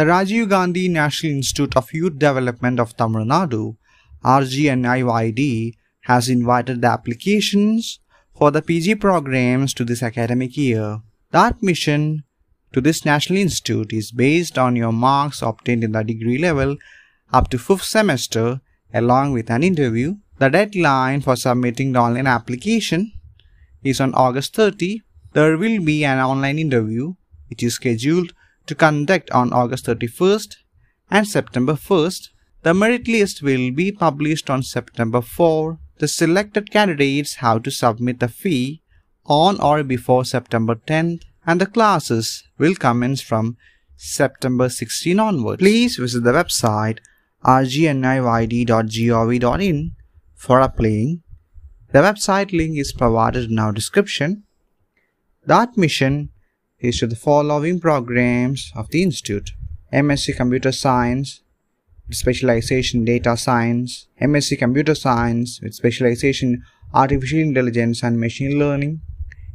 The Rajiv Gandhi National Institute of Youth Development of Tamil Nadu, RGNIYD, has invited the applications for the PG programs to this academic year. The admission to this National Institute is based on your marks obtained in the degree level up to 5th semester along with an interview. The deadline for submitting the online application is on August 30. There will be an online interview which is scheduled to conduct on August 31st and September 1st. The merit list will be published on September 4. The selected candidates have to submit the fee on or before September 10th and the classes will commence from September 16 onward. Please visit the website rgnivyd.gov.in for applying. The website link is provided in our description. The admission is to the following programs of the Institute MSc Computer Science with specialization Data Science, MSc Computer Science with specialization Artificial Intelligence and Machine Learning,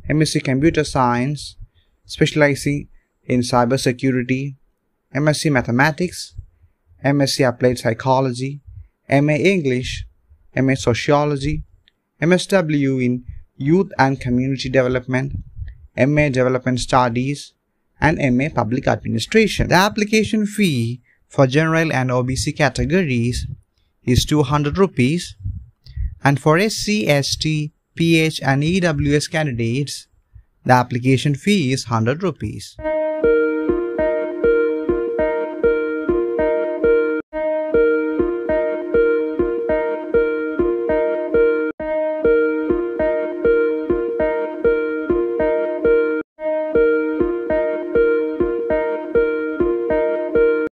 MSc Computer Science specializing in Cybersecurity, MSc Mathematics, MSc Applied Psychology, MA English, MA Sociology, MSW in Youth and Community Development, MA Development Studies, and MA Public Administration. The application fee for general and OBC categories is 200 rupees and for SC, ST, PH and EWS candidates the application fee is 100 rupees.